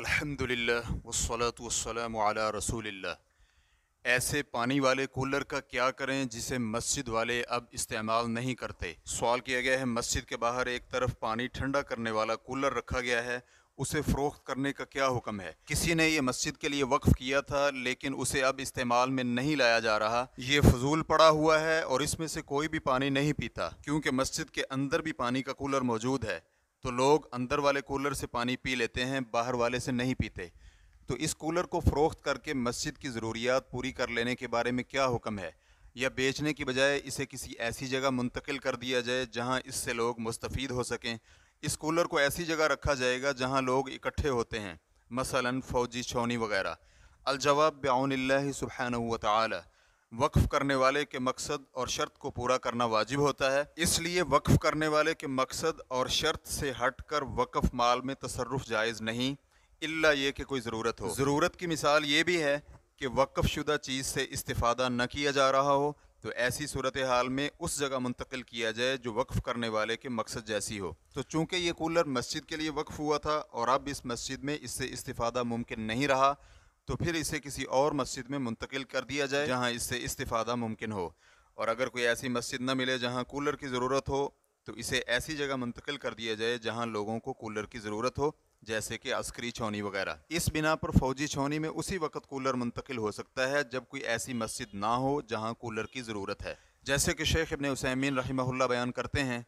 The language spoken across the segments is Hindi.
अल्हम्दुलिल्लाह वसलात वसलाम अला रसूल ऐसे पानी वाले कूलर का क्या करें जिसे मस्जिद वाले अब इस्तेमाल नहीं करते सवाल किया गया है मस्जिद के बाहर एक तरफ पानी ठंडा करने वाला कूलर रखा गया है उसे फ़रोख्त करने का क्या हुक्म है किसी ने यह मस्जिद के लिए वक्फ़ किया था लेकिन उसे अब इस्तेमाल में नहीं लाया जा रहा ये फजूल पड़ा हुआ है और इसमें से कोई भी पानी नहीं पीता क्योंकि मस्जिद के अंदर भी पानी का कूलर मौजूद है तो लोग अंदर वाले कूलर से पानी पी लेते हैं बाहर वाले से नहीं पीते तो इस कूलर को फ़रोख्त करके मस्जिद की ज़रूरियात पूरी कर लेने के बारे में क्या हुक्म है या बेचने की बजाय इसे किसी ऐसी जगह मुंतकिल कर दिया जाए जहाँ इससे लोग मुस्तफ़ हो सकें इस कूलर को ऐसी जगह रखा जाएगा जहाँ लोग इकट्ठे होते हैं मसला फ़ौजी छौनी वगैरह अलजवाब बाउनल्ला सुबहान तला वक्फ करने वाले के मकसद और शर्त को पूरा करना वाजिब होता है इसलिए वक्फ करने वाले के मकसद और शर्त से हटकर वक्फ माल में तसरफ जायज़ नहीं इल्ला ये कि कोई ज़रूरत हो ज़रूरत की मिसाल ये भी है कि वक्फ शुदा चीज़ से इस्तीफ़ादा न किया जा रहा हो तो ऐसी सूरत हाल में उस जगह मुंतकिल किया जाए जो वक्फ़ करने वाले के मकसद जैसी हो तो चूंकि ये कूलर मस्जिद के लिए वक्फ़ हुआ था और अब इस मस्जिद में इससे इस्तीफ़ादा मुमकिन नहीं रहा तो फिर इसे किसी और मस्जिद में मुंतकिल कर दिया जाए जहाँ इससे इस्तादा मुमकिन हो और अगर कोई ऐसी मस्जिद न मिले जहाँ कूलर की ज़रूरत हो तो इसे ऐसी जगह मुंतकिल कर दिया जाए जहाँ लोगों को कूलर की ज़रूरत हो जैसे कि अस्करी छौनी वगैरह इस बिना पर फौजी छौनी में उसी वक्त कूलर मुंतकिल हो सकता है जब कोई ऐसी मस्जिद ना हो जहाँ कूलर की ज़रूरत है जैसे कि शेख इबन उसैमीन रहीमहुल्ला बयान करते हैं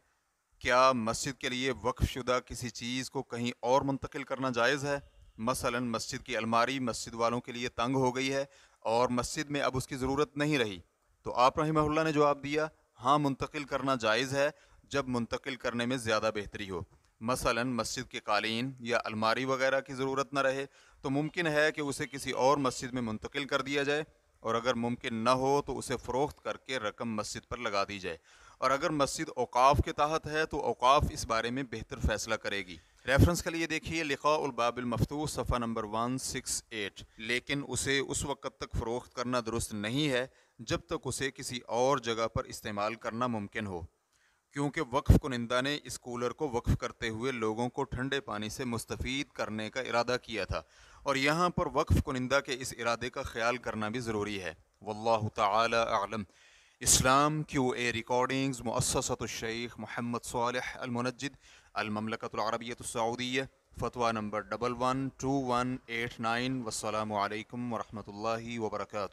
क्या मस्जिद के लिए वक्फ शुदा किसी चीज़ को कहीं और मुंतकिल करना जायज़ है मसला मस्जिद की अलमारी मस्जिद वालों के लिए तंग हो गई है और मस्जिद में अब उसकी ज़रूरत नहीं रही तो आप रही ने जवाब दिया हाँ मुंतकिल करना जायज़ है जब मुंतकिल करने में ज़्यादा बेहतरी हो मसला मस्जिद के कालीन या अलमारी वगैरह की ज़रूरत न रहे तो मुमकिन है कि उसे किसी और मस्जिद में मुंतकिल कर दिया जाए और अगर मुमकिन न हो तो उसे फ़रोख्त करके रकम मस्जिद पर लगा दी जाए और अगर मस्जिद अवकाफ़ के तहत है तो अवकाफ़ इस बारे में बेहतर फ़ैसला करेगी रेफरेंस के लिए देखिए लिखा मफतू सफ़ा नंबर वन सिक्स एट लेकिन उसे उस वक़्त तक फ़रोख्त करना दुरुस्त नहीं है जब तक उसे किसी और जगह पर इस्तेमाल करना मुमकिन हो क्योंकि वक्फ़ कुनिंदा ने इस कूलर को वक्फ़ करते हुए लोगों को ठंडे पानी से मुस्तफ़ करने का इरादा किया था और यहाँ पर वक्फ़ कुनिंदा के इस इरादे का ख्याल करना भी ज़रूरी है वल्ल तलम इस्लाम क्यू ए रिकॉर्डिंग्स मुससतशेख मोहम्मद सालह अलमनजद अलममलकतरबियतसऊदिया फ़तवा number double one two one eight nine वसलम वरहमल वर्का